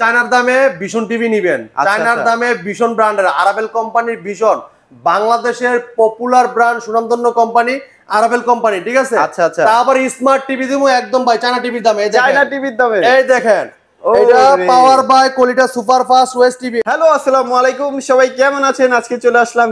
চায়নার দামে ভীষণ টিভি নিবেন আচ্ছা, আচ্ছা। চায়নার দামে ভীষণ ব্র্যান্ডের আরাবেল কোম্পানির ভীষণ বাংলাদেশের পপুলার ব্র্যান্ড সুনামধন্য কোম্পানি আরাবেল কোম্পানি ঠিক আছে আচ্ছা আচ্ছা আবার স্মার্ট টিভি দিব একদম ভাই চায়না টিভির দামে চায়না টিভির দামে এই দেখেন এটা power by west TV hello আসসালামু আলাইকুম সবাই কেমন আছেন আজকে চলে আসলাম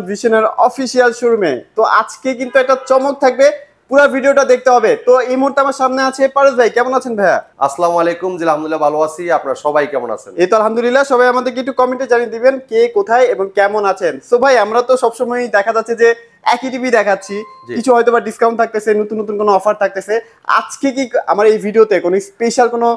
অফিসিয়াল শোরুমে তো আজকে কিন্তু একটা চমক থাকবে পুরো ভিডিওটা দেখতে হবে তো এই মুহূর্তে আমার সামনে আছে পারস ভাই কেমন আছেন ভাইয়া আসসালামু আলাইকুম জি আলহামদুলিল্লাহ ভালো আছি আপনারা সবাই কেমন আছেন এই তো আলহামদুলিল্লাহ সবাই আমাদেরকে একটু কমেন্টে জানিয়ে দিবেন কে কোথায় এবং কেমন আছেন সো ভাই আমরা তো সবসময়ই দেখা যাচ্ছে যে একই টিভি দেখাচ্ছি কিছু হয়তো বা ডিসকাউন্ট থাকতেছে নতুন নতুন কোনো অফার থাকতেছে আজকে কি আমার এই ভিডিওতে কোনো স্পেশাল কোনো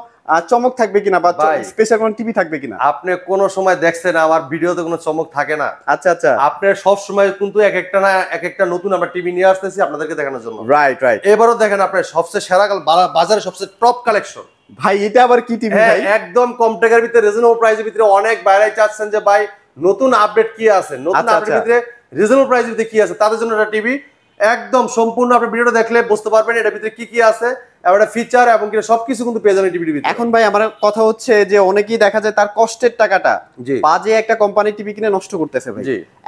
চমক থাকবে কিনা বা স্পেশাল কোনো টিভি থাকবে কিনা আপনি কোন সময় দেখছেন আমার ভিডিওতে কোনো চমক থাকে না আচ্ছা আচ্ছা আপনি সব সময় কিন্তু এক একটা না এক একটা নতুন আমরা টিভি নিয়ে আসতেছি আপনাদেরকে দেখানোর জন্য রাইট রাইট এবারও দেখেন আপনার সবচেয়ে সেরা বাজারে সবচেয়ে টপ কালেকশন ভাই এটা আবার কি টিভি হ্যাঁ, ভাই একদম কম টাকার ভিতরে রিজনেবল প্রাইসের ভিতরে অনেক বাইরে চাচ্ছেন যে ভাই নতুন আপডেট কি আছে নতুন আপডেট আচ্ছা, আচ্ছা। ভিতরে রিজনেবল প্রাইস ভিতরে কি আছে তাদের জন্য একটা টিভি একদম সম্পূর্ণ আপনি ভিডিওটা দেখলে বুঝতে পারবেন এটার ভিতরে কি কি আছে একটা ফিচার এবং কি সবকিছু কিন্তু পেয়ে যাবেন টিভি এখন ভাই আমার কথা হচ্ছে যে অনেকেই দেখা যায় তার কষ্টের টাকাটা বাজে একটা কোম্পানি টিভি কিনে নষ্ট করতেছে ভাই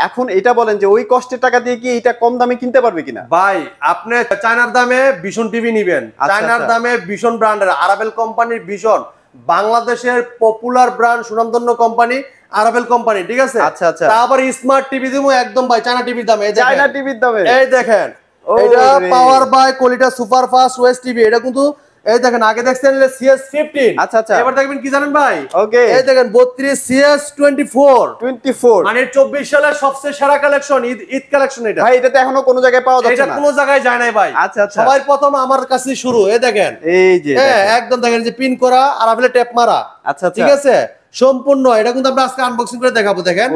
এখন এটা বলেন যে ওই কষ্টের টাকা দিয়ে কি এটা কম দামে কিনতে পারবে কিনা ভাই আপনি চায়নার দামে ভীষণ টিভি নিবেন চায়নার আচ্ছা, আচ্ছা। দামে ভীষণ ব্র্যান্ডের আরাবেল কোম্পানির ভীষণ বাংলাদেশের পপুলার ব্র্যান্ড সুনামধন্য কোম্পানি আরাফেল কোম্পানি ঠিক আছে আচ্ছা আচ্ছা স্মার্ট টিভি একদম ভাই চায়না টিভির দামে চায়না টিভির দামে এই দেখেন এটা power by super fast west TV এটা কিন্তু এই দেখেন আগে দেখছেন সিএস ফিফটিন আচ্ছা আচ্ছা এবার দেখবেন কি জানেন ভাই ওকে এই দেখেন বত্রিশ CS twenty four twenty four মানে চব্বিশ সালের সবচেয়ে সেরা কালেকশন ঈদ ঈদ কালেকশন এটা ভাই এটা তো এখনো কোনো জায়গায় পাওয়া যাচ্ছে কোনো জায়গায় যায় নাই ভাই আচ্ছা আচ্ছা সবাই প্রথম আমার কাছে শুরু এই দেখেন এই যে হ্যাঁ একদম দেখেন যে পিন করা আর আপনি ট্যাপ মারা আচ্ছা, আচ্ছা ঠিক আছে সম্পূর্ণ এটা কিন্তু আমরা আজকে আনবক্সিং করে দেখাবো দেখেন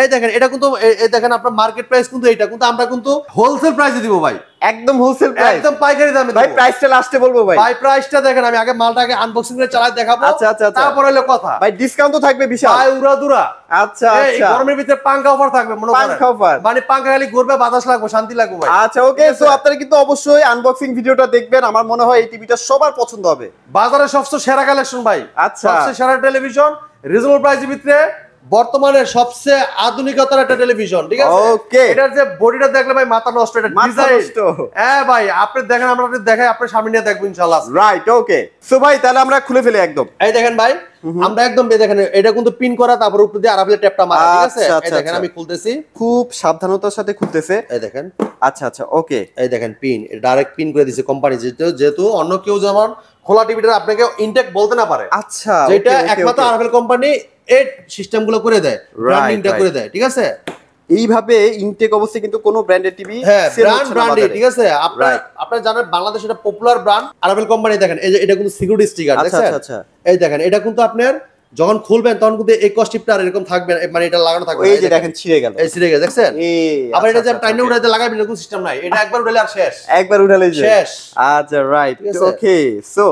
এই দেখেন এটা কিন্তু দেখেন আপনার মার্কেট প্রাইস কিন্তু এটা কিন্তু আমরা কিন্তু হোলসেল প্রাইসে দিব ভাই একদম হোলসেল প্রাইস একদম পাইকারি দামে ভাই প্রাইসটা লাস্টে বলবো ভাই ভাই প্রাইসটা দেখেন আমি আগে আনবক্সিং করে দেখাবো আচ্ছা আচ্ছা, আচ্ছা। হলো কথা ভাই ডিসকাউন্ট তো থাকবে বিশাল ভাই উড়া দুরা আচ্ছা আচ্ছা গরমের ভিতরে পাঙ্কা অফার থাকবে মনে পাঙ্কা অফার মানে পাঙ্কা খালি ঘুরবে বাতাস লাগবে শান্তি লাগবে ভাই আচ্ছা ওকে সো আপনারা কিন্তু অবশ্যই আনবক্সিং ভিডিওটা দেখবেন আমার মনে হয় এই টিভিটা সবার পছন্দ হবে বাজারে সবচেয়ে সেরা কালেকশন ভাই আচ্ছা সবচেয়ে সেরা টেলিভিশন রিজনেবল প্রাইসের ভিতরে বর্তমানে সবচেয়ে আধুনিকতার একটা টেলিভিশন ঠিক আছে এটার যে বডিটা দেখলে ভাই মাথা নষ্ট এটা মাথা নষ্ট হ্যাঁ ভাই আপনি দেখেন আমরা দেখাই আপনার সামনে নিয়ে দেখবো ইনশাআল্লাহ রাইট ওকে সো ভাই তাহলে আমরা খুলে ফেলি একদম এই দেখেন ভাই আমরা একদম দেখেন এটা কিন্তু পিন করা তারপর উপর দিয়ে আরাফলে ট্যাপটা মারা ঠিক আছে আচ্ছা, এই আচ্ছা, দেখেন আচ্ছা। আমি খুলতেছি খুব সাবধানতার সাথে খুলতেছে এই দেখেন আচ্ছা আচ্ছা ওকে এই দেখেন পিন ডাইরেক্ট পিন করে দিয়েছে কোম্পানি যেহেতু অন্য কেউ যেমন খোলা টিভিটা আপনাকে ইনটেক বলতে না পারে আচ্ছা যেটা একমাত্র আরাফেল কোম্পানি এড সিস্টেমগুলো করে দেয় ব্র্যান্ডিংটা করে দেয় ঠিক আছে এইভাবে ইনটেক অবস্থায় কিন্তু ব্র্যান্ডের টিভি হ্যাঁ ব্র্যান্ড ঠিক আছে আপনার আপনারা জানেন বাংলাদেশ এটা পপুলার ব্র্যান্ড আরাবেল কোম্পানি দেখেন এই যে এটা কিন্তু সিকিউরিটি স্টিকার আচ্ছা, আচ্ছা আচ্ছা এই দেখেন এটা কিন্তু আপনার যখন খুলবেন তখন কিন্তু এই কস্টিপটা আর এরকম থাকবে মানে এটা লাগানো থাকবে এই যে দেখেন গেল এই গেছে দেখছেন আবার আচ্ছা, এটা যে আচ্ছা, টাইনে উঠাইতে লাগাবেন এরকম সিস্টেম নাই এটা একবার উঠালে আর শেষ একবার উঠালে শেষ আচ্ছা রাইট ওকে সো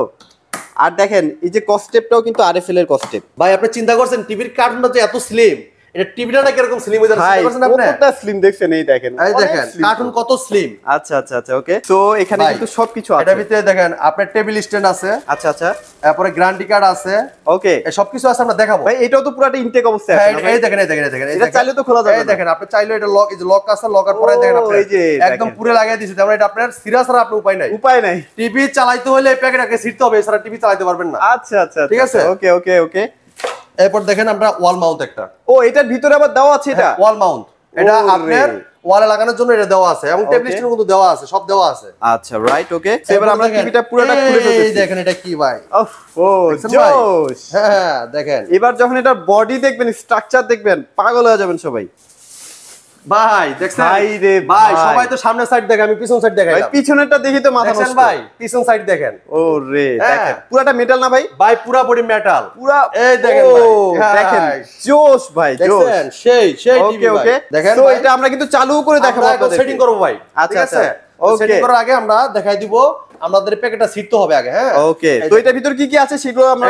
আর দেখেন এই যে কস্টেপটাও কিন্তু আর এল এর কস্টেপ ভাই আপনি চিন্তা করছেন টিভির কার্টুনটা যে এত স্লিম আপনি এটাও তো ইনটেক দেখেন চাইলে তো খোলা দেখেন আপনি এটা লক যে লক আছে দেখেন একদম পুরো লাগিয়ে মানে এটা আপনার উপায় নাই উপায় নাই টিভি চালাইতে হলে এই হবে টিভি চালাতে পারবেন না আচ্ছা আচ্ছা ঠিক আচ্ছা, আছে ওকে ওকে ওকে এরপর দেখেন আমরা ওয়াল মাউন্ট একটা ও এটার ভিতরে আবার দেওয়া আছে এটা ওয়াল হ্যাঁ, মাউন্ট এটা আপনার ওয়ালে লাগানোর জন্য এটা দেওয়া আছে এবং দেওয়া আছে সব দেওয়া আছে আচ্ছা রাইট ওকে এবার আমরা টিভিটা পুরোটা খুলে ফেলতেছি দেখেন এটা কি ভাই ও জোশ হ্যাঁ, হ্যাঁ দেখেন এবার যখন এটা বডি দেখবেন স্ট্রাকচার দেখবেন পাগল হয়ে যাবেন সবাই ভাই ভাই রে ভাই সবাই তো সামনের সাইড দেখে আমি পিছন সাইড দেখি তো মাথা ভাই পিছন সাইড দেখেন মেটাল হ্যাঁ। না ভাই ভাই পুরা মেটাল পুরা দেখেন ভাই হ্যাঁ। ভাই সেই দেখেন এটা আমরা কিন্তু চালু করে দেখাবো সেটিং করবো ভাই আচ্ছা সেটিং করার আগে আমরা দেখাই দিব আমাদের প্যাকেটটা ছিটতে হবে আগে হ্যাঁ ওকে তো এটার ভিতর কি কি আছে সেগুলো আমরা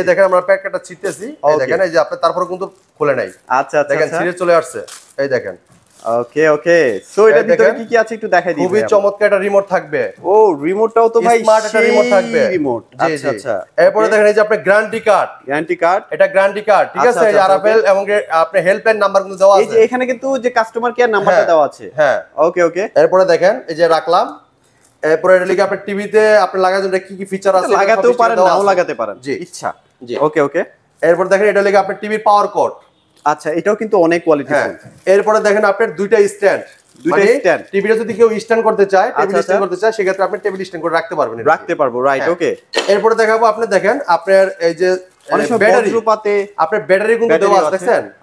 এই দেখেন আমরা প্যাকেটটা ছিটতেছি এই দেখেন এই যে আপনি তারপরে কিন্তু খুলে নাই আচ্ছা, আচ্ছা দেখেন ছিঁড়ে আচ্ছা। চলে আসছে এই দেখেন ওকে ওকে সো এটার ভিতরে কি কি আছে একটু দেখাই দিই খুবই চমৎকার একটা রিমোট থাকবে ও রিমোটটাও তো ভাই স্মার্ট একটা রিমোট থাকবে রিমোট আচ্ছা আচ্ছা এরপরে দেখেন এই যে আপনার গ্যারান্টি কার্ড গ্যারান্টি কার্ড এটা গ্যারান্টি কার্ড ঠিক আচ্ছা, আছে আচ্ছা, এই আরাফেল আচ্ছা, এবং আপনার হেল্পলাইন নাম্বার কিন্তু দেওয়া আছে এই যে এখানে কিন্তু যে কাস্টমার কেয়ার নাম্বারটা দেওয়া আছে হ্যাঁ ওকে ওকে এরপরে দেখেন এই যে রাখলাম এরপরে এটা লিখে আপনার টিভিতে আপনি লাগার জন্য কি কি ফিচার আছে লাগাতেও পারেন নাও লাগাতে পারেন জি ইচ্ছা জি ওকে ওকে এরপর দেখেন এটা লিখে আপনার টিভির পাওয়ার কোড আচ্ছা এটাও কিন্তু অনেক কোয়ালিটি হ্যাঁ। এরপরে দেখেন আপনার দুইটা স্ট্যান্ড ব্যাটারি দেওয়া এটা আচ্ছা,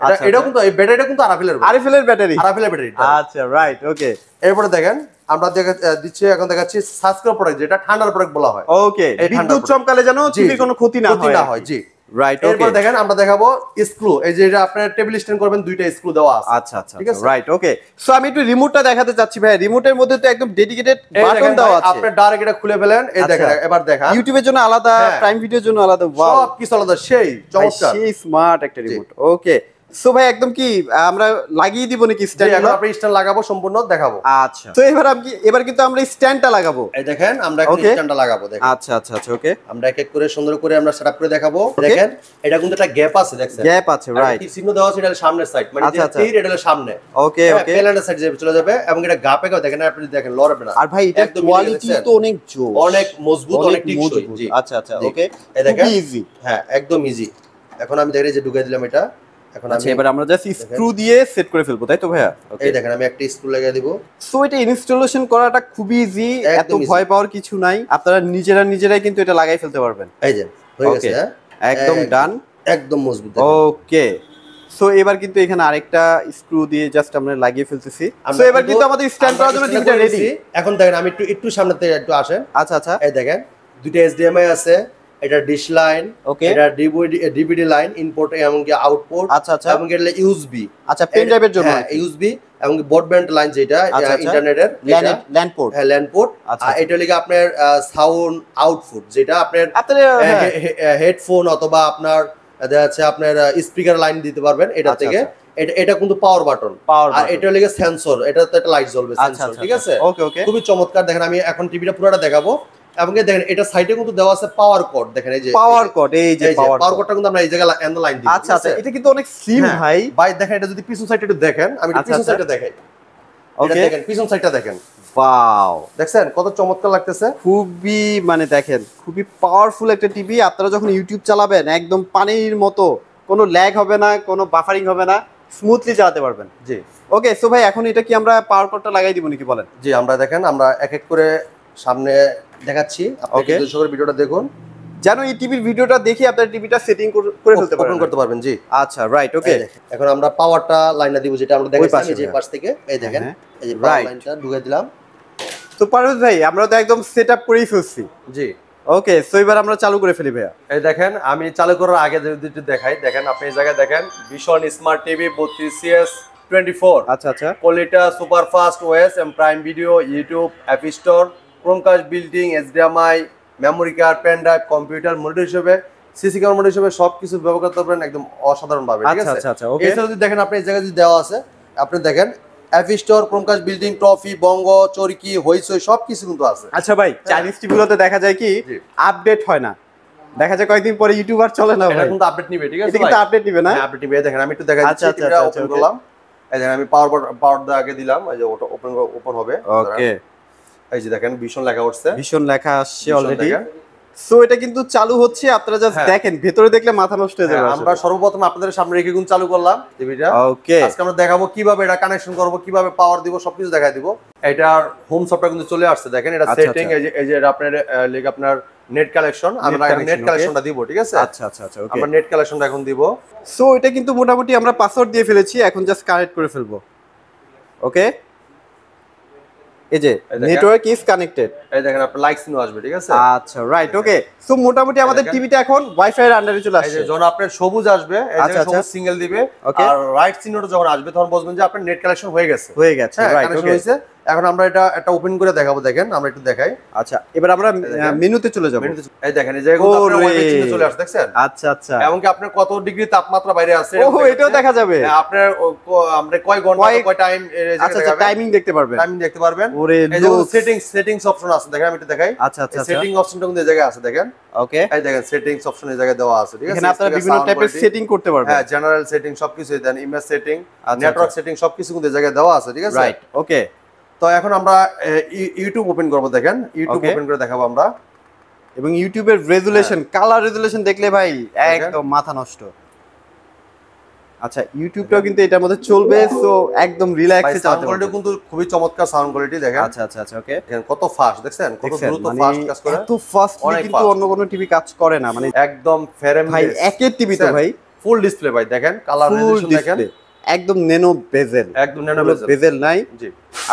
আচ্ছা। কিন্তু কিন্তু ব্যাটারি আচ্ছা রাইট ওকে এরপরে দেখেন আমরা দিচ্ছি এখন দেখাচ্ছি প্রোডাক্ট যেটা ঠান্ডার প্রোডাক্ট বলা হয় ওকে চমকালে যেন ক্ষতি না হয় রাইট এরপর দেখেন আমরা দেখাবো স্ক্রু এই যে এটা আপনারা টেবিল স্ট্যান্ড করবেন দুইটা স্ক্রু দেওয়া আছে আচ্ছা আচ্ছা ঠিক আছে রাইট ওকে সো আমি একটু রিমোটটা দেখাতে চাচ্ছি ভাই রিমোটের মধ্যে তো একদম ডেডিকেটেড বাটন দেওয়া আছে আপনি ডাইরেক্ট এটা খুলে ফেলেন এই আচ্ছা। দেখেন এবার দেখেন ইউটিউবের জন্য আলাদা প্রাইম হ্যাঁ। ভিডিওর জন্য আলাদা ওয়াও সব কিছু আলাদা সেই চমৎকার সেই স্মার্ট একটা রিমোট ওকে সো ভাই একদম কি আমরা লাগিয়ে দিব নাকি স্ট্যান্ড এখন আমরা স্ট্যান্ড লাগাবো সম্পূর্ণ দেখাবো আচ্ছা তো এবার আমি এবার কিন্তু আমরা স্ট্যান্ডটা লাগাবো এই দেখেন আমরা এখন স্ট্যান্ডটা লাগাবো দেখেন আচ্ছা আচ্ছা আচ্ছা ওকে আমরা এক এক করে সুন্দর করে আমরা সেটআপ করে দেখাবো দেখেন এটা কিন্তু একটা গ্যাপ আছে দেখেন গ্যাপ আছে রাইট কি চিহ্ন দেওয়া আছে এটা সামনের সাইড মানে আচ্ছা, যে আচ্ছা। তীর এটা সামনে ওকে ওকে প্যালেন্ডার সাইড যাবে চলে যাবে এবং এটা গাপে গাও দেখেন আপনি দেখেন লড়বে না আর ভাই এটা কোয়ালিটি তো অনেক জোর অনেক মজবুত অনেক টিকসই আচ্ছা আচ্ছা ওকে এই দেখেন ইজি হ্যাঁ একদম ইজি এখন আমি দেখে যে ঢুকে দিলাম এটা এখন আচ্ছা এবার আমরা জাস্ট স্ক্রু দিয়ে সেট করে ফেলবো তাই তো ভাইয়া এই দেখেন আমি একটা স্ক্রু লাগিয়ে দিব সো এটা ইনস্টলেশন করাটা ইজি এত ভয় পাওয়ার কিছু নাই আপনারা নিজেরা নিজেরাই কিন্তু এটা লাগাই ফেলতে পারবেন এই যে হয়ে গেছে হ্যাঁ? একদম ডান একদম মজবুত ওকে সো এবার কিন্তু এখানে আরেকটা স্ক্রু দিয়ে জাস্ট আমরা লাগিয়ে ফেলতেছি সো এবার কিন্তু আমাদের স্ট্যান্ড করার জন্য টিভিটা রেডি এখন দেখেন আমি একটু একটু সামনে থেকে একটু আসেন আচ্ছা আচ্ছা এই দেখেন দুইটা এসডিএমআই আছে এটা ডিশ লাইন ওকে এটা ডিভিডি ডিভিডি লাইন ইনপুট এবং কি আউটপুট আচ্ছা আচ্ছা এবং এটা ইউএসবি আচ্ছা পেন ড্রাইভের জন্য ইউএসবি এবং ব্রডব্যান্ড লাইন যেটা ইন্টারনেটের ল্যান পোর্ট হ্যাঁ ল্যান আচ্ছা, পোর্ট আর আচ্ছা। এটা লিগে আপনার সাউন্ড আউটপুট যেটা আপনার হ্যাঁ। হেডফোন অথবা আপনার দেখা যাচ্ছে আপনার স্পিকার লাইন দিতে পারবেন এটা আচ্ছা, থেকে এটা এটা কিন্তু পাওয়ার বাটন আর এটা লেগে সেন্সর এটা তো একটা লাইট জ্বলবে সেন্সর ঠিক আছে ওকে ওকে খুবই চমৎকার দেখেন আমি এখন টিভিটা পুরোটা দেখাবো এবং দেখেন এটা সাইডে কিন্তু দেওয়া আছে পাওয়ার কট দেখেন এই যে পাওয়ার কট এই যে পাওয়ার কটটা কিন্তু আমরা এই জায়গায় এন্ড লাইন দিই আচ্ছা আচ্ছা এটা কিন্তু অনেক স্লিম হ্যাঁ। ভাই ভাই দেখেন এটা যদি পিছন সাইডে একটু দেখেন আমি আচ্ছা, পিছন সাইডে আচ্ছা। দেখাই ওকে দেখেন পিছন সাইডটা দেখেন ওয়াও দেখছেন কত চমৎকার লাগতেছে খুবই মানে দেখেন খুবই পাওয়ারফুল একটা টিভি আপনারা যখন ইউটিউব চালাবেন একদম পানির মতো কোনো ল্যাগ হবে না কোনো বাফারিং হবে না স্মুথলি চালাতে পারবেন জি ওকে সো ভাই এখন এটা কি আমরা পাওয়ার কটটা লাগাই দিব নাকি বলেন জি আমরা দেখেন আমরা এক এক করে সামনে দেখাচ্ছি আপনাকে দর্শক ভিডিওটা দেখুন যেন এই টিভির ভিডিওটা দেখে আপনার টিভিটা সেটিং করে ফেলতে পারবেন করতে পারবেন জি আচ্ছা রাইট ওকে এখন আমরা পাওয়ারটা লাইনটা দিব যেটা আমরা দেখাই পাশে যে পাশ থেকে এই দেখেন হ্যাঁ, হ্যাঁ। এই যে লাইনটা ঢুকে দিলাম তো পারুজ ভাই আমরা তো একদম সেটআপ করেই ফেলছি জি ওকে সো এবার আমরা চালু করে ফেলি ভাইয়া এই দেখেন আমি চালু করার আগে যদি দেখাই দেখেন আপনি এই জায়গায় দেখেন ভীষণ smart TV 32 CS twenty four আচ্ছা আচ্ছা কোয়ালিটা সুপার ফাস্ট ওয়েস এম prime video YouTube app store Chromecast built in HDMI memory card pen drive computer monitor হিসেবে সিসি ক্যামেরা মনিটর হিসেবে সবকিছু ব্যবহার করতে পারেন একদম অসাধারণ ভাবে ঠিক আচ্ছা, আছে আচ্ছা আচ্ছা ওকে এটা যদি দেখেন আপনি এই জায়গায় যদি দেওয়া আছে আপনি দেখেন app store Chromecast built in Toffee Bongo Chorki Hoichoi সব কিছু কিন্তু আছে আচ্ছা ভাই চাইনিজ হ্যাঁ। গুলোতে দেখা যায় কি আপডেট হয় না দেখা যায় কয়েকদিন পরে ইউটিউবার চলে না এটা কিন্তু আপডেট নিবে ঠিক আছে কিন্তু আপডেট নিবে না আপডেট হ্যাঁ, নিবে দেখেন আমি একটু দেখাই আচ্ছা, দিচ্ছি আচ্ছা ওপেন আচ্ছা, করলাম এই দেখেন আমি পাওয়ার পাওয়ার দা আগে দিলাম এই যে ওটা ওপেন ওপেন হবে ওকে এই যে দেখেন ভীষণ লেখা উঠছে ভীষণ লেখা আসছে অলরেডি সো এটা কিন্তু চালু হচ্ছে আপনারা জাস্ট হ্যাঁ। দেখেন ভেতরে দেখলে মাথা নষ্ট হয়ে যাবে হ্যাঁ, আমরা সর্বপ্রথম আপনাদের সামনে রেখে কিন্তু চালু করলাম টিভিটা ওকে আজকে আমরা দেখাবো কিভাবে এটা কানেকশন করব কিভাবে পাওয়ার দিব সবকিছু দেখাই দিব এটার হোম সফটওয়্যার কিন্তু চলে আসছে দেখেন এটা সেটিং আচ্ছা, আচ্ছা। এই যে এই যে এটা আপনার লেগে আপনার নেট কালেকশন আমরা নেট কালেকশনটা দিব ঠিক আছে আচ্ছা আচ্ছা আচ্ছা ওকে আমরা নেট কালেকশনটা এখন দিব সো এটা কিন্তু মোটামুটি আমরা পাসওয়ার্ড দিয়ে ফেলেছি এখন জাস্ট কানেক্ট করে ফেলবো ওকে এই যে নেটওয়ার্ক ইজ কানেক্টেড এই দেখেন আপনার লাইক সিনও আসবে ঠিক আছে আচ্ছা রাইট ওকে সো মোটামুটি আমাদের টিভিটা এখন ওয়াইফাই এর আন্ডারে চলে আসছে যখন আপনার সবুজ আসবে এই যে আচ্ছা, আচ্ছা। সবুজ সিঙ্গেল দিবে আর রাইট সিনটা যখন আসবে তখন বুঝবেন যে আপনার নেট কানেকশন হয়ে গেছে হয়ে গেছে রাইট হ্যাঁ, ওকে এখন আমরা এটা একটা ওপেন করে দেখাবো দেখেন আমরা একটু দেখাই আচ্ছা এবার আমরা মেনুতে চলে যাবো এই দেখেন এই যে চলে আসছে দেখেন আচ্ছা আচ্ছা কি আপনার কত ডিগ্রি তাপমাত্রা বাইরে আছে ও এটাও দেখা যাবে হ্যাঁ, আপনার আমরা কয় ঘন্টা কয় টাইম আচ্ছা আচ্ছা টাইমিং দেখতে পারবেন টাইমিং দেখতে পারবেন ওরে এই যে সেটিংস সেটিংস অপশন আছে দেখেন আমি একটু দেখাই আচ্ছা আচ্ছা সেটিং অপশনটা কোন জায়গায় আছে দেখেন ওকে এই দেখেন সেটিংস অপশন এই জায়গায় দেওয়া আছে ঠিক আছে এখানে আপনারা বিভিন্ন টাইপের সেটিং করতে পারবেন হ্যাঁ জেনারেল আচ্ছা, সেটিং আচ্ছা। সবকিছু দেন ইমেজ সেটিং নেটওয়ার্ক সেটিং সবকিছু কোন জায়গায় দেওয়া আছে ঠিক আছে রাইট ওকে তো এখন আমরা ইউটিউব ওপেন করবো দেখেন ইউটিউব ওপেন করে দেখাবো আমরা এবং ইউটিউবের রেজুলেশন কালার রেজুলেশন দেখলে ভাই একদম মাথা নষ্ট আচ্ছা ইউটিউবটাও কিন্তু এটার মধ্যে চলবে সো একদম রিল্যাক্স চালাতে পারবেন কোয়ালিটি কিন্তু খুবই চমৎকার সাউন্ড কোয়ালিটি দেখেন আচ্ছা আচ্ছা আচ্ছা ওকে দেখেন কত ফাস্ট দেখছেন কত দ্রুত ফাস্ট মানে কাজ করে এত ফাস্ট কিন্তু অন্য কোন টিভি কাজ করে না মানে একদম ফ্রেম ভাই একের টিভি তো ভাই ফুল ডিসপ্লে ভাই দেখেন কালার রেজুলেশন দেখেন একদম ন্যানো বেজেল একদম ন্যানো বেজেল নাই জি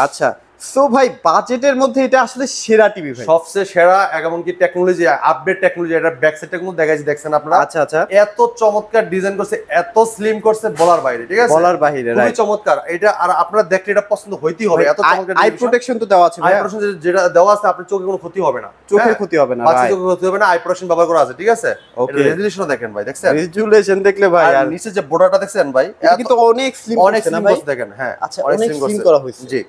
আচ্ছা সো ভাই বাজেটের মধ্যে এটা আসলে সেরা টিভি ভাই সবচেয়ে সেরা এবং কি টেকনোলজি আপডেট টেকনোলজি এটা ব্যাক সাইডটা কিন্তু দেখাইছি দেখছেন আপনারা আচ্ছা আচ্ছা এত চমৎকার ডিজাইন করছে এত স্লিম করছে বলার বাইরে ঠিক আছে বলার বাইরে খুবই চমৎকার এটা আর আপনারা দেখলে এটা পছন্দ হইতেই হবে এত চমৎকার আই প্রোটেকশন তো দেওয়া আছে আই প্রোটেকশন যেটা দেওয়া আছে আপনার চোখে কোনো ক্ষতি হবে না চোখের হ্যাঁ? ক্ষতি হবে না ভাই চোখের ক্ষতি হবে না আই প্রোটেকশন ব্যবহার করা আছে ঠিক আছে ওকে রেজুলেশন দেখেন ভাই দেখছেন রেজুলেশন দেখলে ভাই আর নিচে যে বর্ডারটা দেখছেন ভাই এটা কিন্তু অনেক স্লিম অনেক স্লিম দেখেন হ্যাঁ আচ্ছা অনেক স্লিম করা হয়েছে জি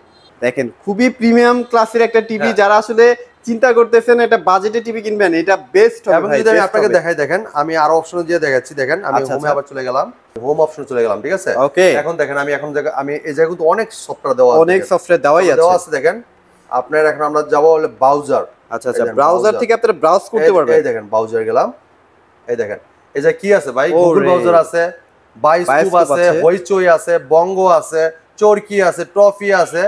দেখেন খুবই প্রিমিয়াম ক্লাসের একটা টিভি হ্যাঁ। যারা আসলে চিন্তা করতেছেন এটা বাজেটে টিভি কিনবেন এটা বেস্ট হবে ভাই আমি আপনাকে দেখাই দেখেন আমি আরো অপশন দিয়ে দেখাচ্ছি দেখেন আমি হোমে আচ্ছা, আচ্ছা। আবার চলে গেলাম হোম অপশন চলে গেলাম ঠিক আছে ওকে এখন দেখেন আমি এখন আমি এই জায়গা কিন্তু অনেক সফটওয়্যার দেওয়া আছে অনেক সফটওয়্যার দেওয়াই আছে দেওয়া আছে দেখেন আপনার এখন আমরা যাব হলে ব্রাউজার আচ্ছা আচ্ছা ব্রাউজার থেকে আপনারা ব্রাউজ করতে পারবেন এই দেখেন ব্রাউজার গেলাম এই দেখেন এই যে কি আছে ভাই গুগল ব্রাউজার আছে বাইসটুব আছে হইচই আছে বঙ্গ আছে চরকি আছে ট্রফি আছে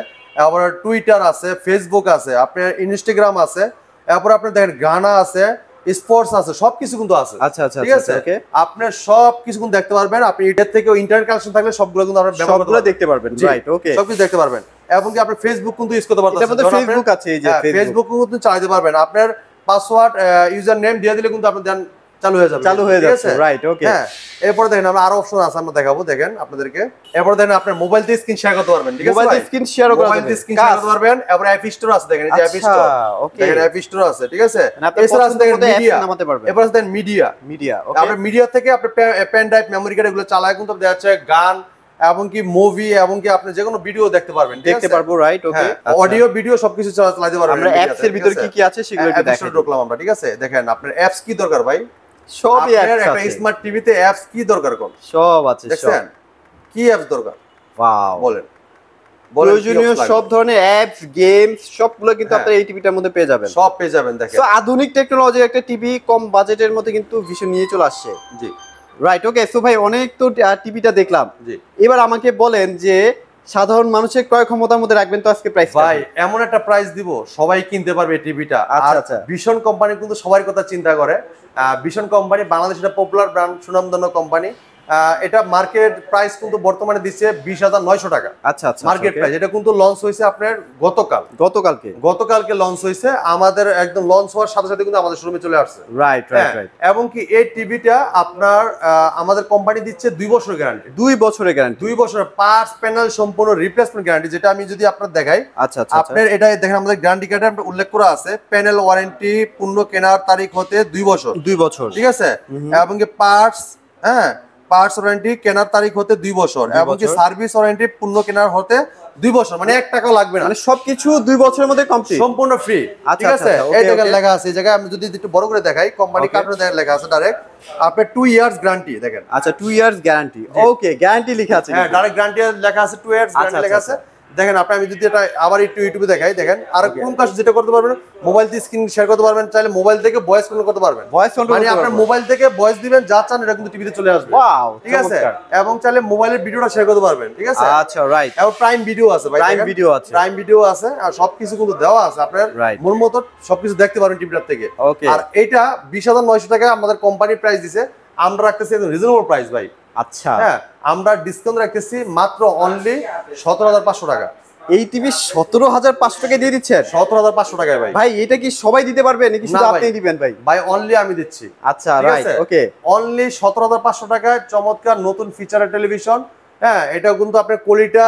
আবার টুইটার আছে ফেসবুক আছে আপনার ইনস্টাগ্রাম আছে এরপর আপনার দেখেন গানা আছে স্পোর্টস আছে সবকিছু কিন্তু আছে আচ্ছা আচ্ছা ঠিক আচ্ছা, আছে আপনি সবকিছু কিন্তু দেখতে পারবেন আপনি এটা থেকে ইন্টারনেট কানেকশন থাকলে সবগুলো কিন্তু আপনি সবগুলো দেখতে পারবেন রাইট ওকে সবকিছু দেখতে পারবেন এবং কি আপনি ফেসবুক কিন্তু ইউজ করতে এটা পারতেছেন ফেসবুক আছে এই যে ফেসবুক হ্যাঁ, কিন্তু চাইতে পারবেন আপনার পাসওয়ার্ড ইউজার নেম দিয়ে দিলে কিন্তু আপনি দেন চালু হয়ে যাবে চালু হয়ে যাচ্ছে রাইট ওকে হ্যাঁ, এরপর দেখেন আমরা আরো অপশন আছে আমরা দেখাবো দেখেন আপনাদেরকে দেখেন আপনার মোবাইল দিয়ে স্ক্রিন শেয়ার করতে পারবেন ঠিক আছে mobile screen share mobile screen share করতে পারবেন এবারে অ্যাপ স্টোর আছে দেখেন এই অ্যাপ স্টোর ওকে দেখেন অ্যাপ স্টোর আছে ঠিক আছে মানে আছে দেখেন মিডিয়া নামাতে পারবেন দেখেন মিডিয়া মিডিয়া ওকে আপনি মিডিয়া থেকে আপনি পেন ড্রাইভ মেমরি কার্ড এগুলো চালায় কিন্তু দেয়া আছে গান এমনকি মুভি এমনকি আপনি যে কোনো ভিডিও দেখতে পারবেন দেখতে পারবো রাইট ওকে অডিও ভিডিও সবকিছু চালাতে পারবেন আমরা অ্যাপস এর ভিতরে কি কি আছে সেগুলো একটু হ্যাঁ, দেখলাম আমরা ঠিক আছে দেখেন আপনার অ্যাপস কি দরকার ভাই সবই একটা স্মার্ট টিভিতে অ্যাপস কি দরকার কোন সব আছে দেখছেন কি অ্যাপস দরকার ওয়াও বলেন সব ধরনের অ্যাপস গেমস সবগুলো কিন্তু হ্যাঁ। আপনারা এই টিভিটার মধ্যে পেয়ে যাবেন সব পেয়ে যাবেন দেখেন আধুনিক টেকনোলজির একটা টিভি কম বাজেটের মধ্যে কিন্তু ভীষণ নিয়ে চলে আসছে জি রাইট ওকে সো ভাই অনেক তো টিভিটা দেখলাম জি এবার আমাকে বলেন যে সাধারণ মানুষের ক্রয় ক্ষমতার মধ্যে রাখবেন তো আজকে প্রাইস ভাই এমন একটা প্রাইস দিব সবাই কিনতে পারবে টিভিটা আচ্ছা আচ্ছা ভীষণ কোম্পানি কিন্তু সবার কথা চিন্তা করে ভীষণ কোম্পানি বাংলাদেশের পপুলার ব্র্যান্ড সুনামধন্য কোম্পানি এটা মার্কেট প্রাইস কিন্তু বর্তমানে দিচ্ছে বিশ হাজার নয়শো টাকা আচ্ছা আচ্ছা মার্কেট আচ্ছা, প্রাইস এটা কিন্তু লঞ্চ হয়েছে আপনার গতকাল গতকালকে গতকালকে লঞ্চ হয়েছে আমাদের একদম লঞ্চ হওয়ার সাথে সাথে কিন্তু আমাদের শোরুমে চলে আসছে রাইট হ্যাঁ, রাইট এবং কি এই টিভিটা আপনার আমাদের কোম্পানি দিচ্ছে দুই বছর গ্যারান্টি দুই বছরের গ্যারান্টি দুই বছর পাঁচ প্যানেল সম্পূর্ণ রিপ্লেসমেন্ট গ্যারান্টি যেটা আমি যদি আপনার দেখাই আচ্ছা আচ্ছা, আচ্ছা। আপনার এটা দেখেন আমাদের গ্যারান্টি কার্ডে আমরা উল্লেখ করা আছে প্যানেল ওয়ারেন্টি পূর্ণ কেনার তারিখ হতে দুই বছর দুই বছর ঠিক আছে এবং কি পার্টস হ্যাঁ পার্টস ওয়ারেন্টি কেনার তারিখ হতে দুই বছর এবং সার্ভিস ওয়ারেন্টি পূর্ণ কেনার হতে দুই বছর মানে এক টাকাও লাগবে না মানে সবকিছু দুই বছরের মধ্যে কমপ্লিট সম্পূর্ণ ফ্রি আচ্ছা, ঠিক আছে আচ্ছা, আচ্ছা, এই জায়গায় লেখা আছে এই জায়গায় আমি যদি একটু বড় করে দেখাই কোম্পানি কার্ডে লেখা আছে ডাইরেক্ট আপনার টু ইয়ার্স গ্যারান্টি দেখেন আচ্ছা two years guarantee okay guarantee লেখা আছে হ্যাঁ ডাইরেক্ট গ্যারান্টি লেখা আছে টু ইয়ার্স গ্যারান্টি লেখা আছে দেখেন আপনি আমি যদি এটা আবার একটু ইউটিউবে দেখাই দেখেন আর কোন কাজ যেটা করতে পারবেন মোবাইল দিয়ে স্ক্রিন শেয়ার করতে পারবেন চাইলে মোবাইল থেকে ভয়েস কন্ট্রোল করতে পারবেন ভয়েস মানে আপনার মোবাইল থেকে ভয়েস দিবেন যা চান এটা কিন্তু টিভিতে চলে আসবে ওয়াও ঠিক আছে এবং চাইলে মোবাইলের ভিডিওটা শেয়ার করতে পারবেন ঠিক আছে আচ্ছা রাইট এবং প্রাইম ভিডিও আছে ভাই প্রাইম ভিডিও আছে প্রাইম ভিডিও আছে আর সবকিছু কিন্তু দেওয়া আছে আপনার মন মতো সবকিছু দেখতে পারবেন টিভিটার থেকে আর এটা 20900 টাকা আমাদের কোম্পানি প্রাইস দিছে আমরা রাখতেছি রিজনেবল প্রাইস ভাই আচ্ছা হ্যাঁ আমরা ডিসকাউন্ট রাখতেছি মাত্র অনলি সতেরো হাজার পাঁচশো টাকা এই টিভি সতেরো হাজার পাঁচশো টাকা দিয়ে দিচ্ছেন সতেরো হাজার পাঁচশো টাকায় ভাই ভাই এটা কি সবাই দিতে পারবে নাকি শুধু আপনি দিবেন ভাই ভাই অনলি আমি দিচ্ছি আচ্ছা রাইট ওকে অনলি সতেরো হাজার পাঁচশো টাকায় চমৎকার নতুন ফিচারের টেলিভিশন হ্যাঁ এটা কিন্তু আপনার কোলিটা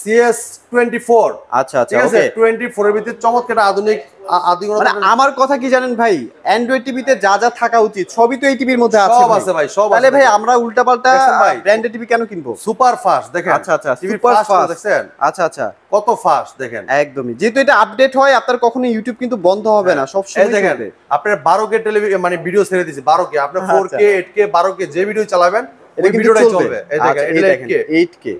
সিএস টোয়েন্টি ফোর আচ্ছা আচ্ছা টোয়েন্টি ফোর এর ভিতরে চমৎকার আধুনিক মানে আমার কথা কি জানেন ভাই অ্যান্ড্রয়েড টিভিতে যা যা থাকা উচিত সবই তো এই টিভির মধ্যে আছে সব আছে ভাই সব ভাই আমরা উল্টাপাল্টা ব্র্যান্ডেড টিভি কেন কিনবো সুপার ফাস্ট দেখেন আচ্ছা আচ্ছা ফাস্ট দেখেন আচ্ছা আচ্ছা কত ফাস্ট দেখেন একদমই যেহেতু এটা আপডেট হয় আপনার কখনো ইউটিউব কিন্তু বন্ধ হবে না হ্যাঁ। সব সময় দেখেন আপনার কে টেলিভিশন মানে ভিডিও ছেড়ে দিয়েছে 12k আপনি কে বারো কে আচ্ছা। যে ভিডিও চালাবেন ওই ভিডিওটাই চলবে এই দেখেন 8k কে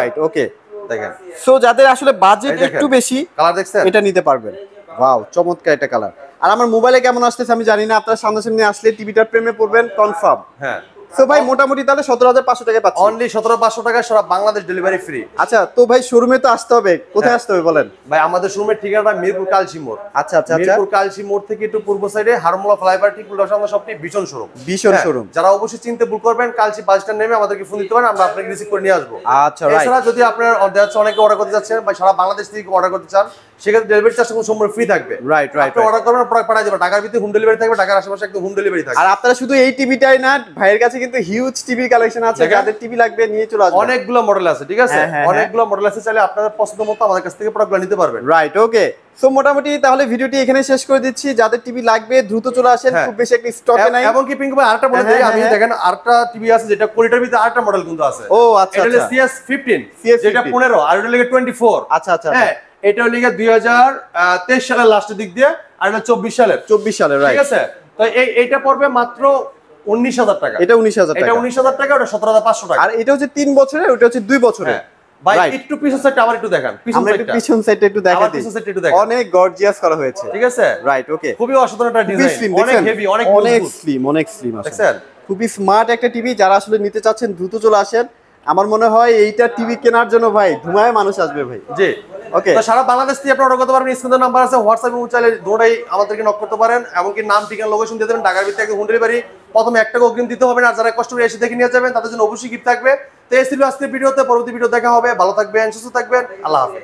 রাইট ওকে দেখেন সো যাদের আসলে বাজেট একটু বেশি কালার দেখছেন এটা নিতে পারবেন ওয়াও চমৎকার এটা কালার আর আমার মোবাইলে কেমন আসতেছে আমি জানি না আপনার সামনাসামনি আসলে টিভিটার প্রেমে পড়বেন কনফার্ম হ্যাঁ তো ভাই মোটামুটি তাহলে সতেরো হাজার পাঁচশো টাকা পাচ্ছি অনলি সতেরো পাঁচশো টাকা সারা বাংলাদেশ ডেলিভারি ফ্রি আচ্ছা তো ভাই শোরুমে তো আসতে হবে কোথায় হ্যাঁ। আসতে হবে বলেন ভাই আমাদের শোরুমের ঠিকানাটা মিরপুর কালসি মোড় আচ্ছা, আচ্ছা আচ্ছা মিরপুর কালসি থেকে একটু পূর্ব সাইডে হারমোলা ফ্লাইওভার ঠিক উল্টো সামনে সবটি ভীষণ শোরুম ভীষণ হ্যাঁ, শোরুম যারা অবশ্যই চিনতে ভুল করবেন কালসি বাসটা নেমে আমাদেরকে ফোন দিতে পারেন আমরা আপনাকে রিসিভ করে নিয়ে আসবো আচ্ছা এছাড়া যদি আপনার দেখা যাচ্ছে অনেকে অর্ডার করতে যাচ্ছেন বা সারা বাংলাদেশ থেকে অর্ডার করতে চান সেক্ষেত্রে ডেলিভারি চার্জটা কোনো সময় ফ্রি থাকবে রাইট রাইট অর্ডার করবেন প্রোডাক্ট যাবে ভিতরে হোম ডেলিভারি থাকবে আশেপাশে একদম হোম ডেলিভারি থাকবে আর আপনারা শুধু এই টিভিটাই না ভাইয়ের কাছে কিন্তু হিউজ টিভি কালেকশন আছে যাদের টিভি লাগবে নিয়ে চলে আসবে অনেকগুলো মডেল আছে ঠিক আছে হ্যাঁ, হ্যাঁ, হ্যাঁ। অনেকগুলো মডেল আছে চাইলে আপনাদের পছন্দ মতো আমাদের কাছ থেকে নিতে পারবেন রাইট ওকে মোটামুটি তাহলে ভিডিওটি এখানে শেষ করে দিচ্ছি যাদের টিভি লাগবে দ্রুত চলে আসেন খুব বেশি একটা স্টকে নাই এবং কি পিঙ্ক ভাই আরেকটা বলে দিই আমি দেখেন আরেকটা টিভি আছে যেটা কোয়ালিটির ভিতরে আরেকটা মডেল কিন্তু আছে ও আচ্ছা এটা সিএস 15 সিএস যেটা 15 আর এটা লাগে 24 আচ্ছা আচ্ছা হ্যাঁ এটা হলো দুই হাজার তেইশ সালের লাস্টের দিক দিয়ে আর এটা চব্বিশ সালের চব্বিশ সালের ঠিক আছে তো এই এটা পড়বে মাত্র উনিশ হাজার টাকা এটা উনিশ হাজার এটা উনিশ হাজার টাকা ওটা সতেরো হাজার পাঁচশো টাকা আর এটা হচ্ছে তিন ওটা হচ্ছে দুই হ্যাঁ। একটু পিছন একটু দেখান পিছন পিছন একটু একটু অনেক গর্জিয়াস করা হয়েছে ঠিক আছে রাইট ওকে খুবই অনেক স্লিম খুবই স্মার্ট একটা টিভি যারা আসলে নিতে চাচ্ছেন দ্রুত চলে আসেন আমার মনে হয় এইটা টিভি হ্যাঁ। কেনার জন্য ভাই ধুমায় মানুষ আসবে ভাই জি ওকে তো সারা বাংলাদেশ থেকে আপনি করতে পারবেন স্ক্রিনে নাম্বার আছে হোয়াটসঅ্যাপে এবং দৌড়াই আমাদেরকে নক করতে পারেন এমনকি নাম ঠিকানা লোকেশন দিয়ে দেবেন ঢাকার ভিত্তিতে হোম বাড়ি প্রথমে একটা অগ্রিম দিতে হবে আর যারা কষ্ট করে এসে দেখে নিয়ে যাবেন তাদের জন্য অবশ্যই গিফট থাকবে তো এই ছিল ভিডিওতে পরবর্তী ভিডিও দেখা হবে ভালো থাকবেন সুস্থ থাকবেন আল্লাহ হাফেজ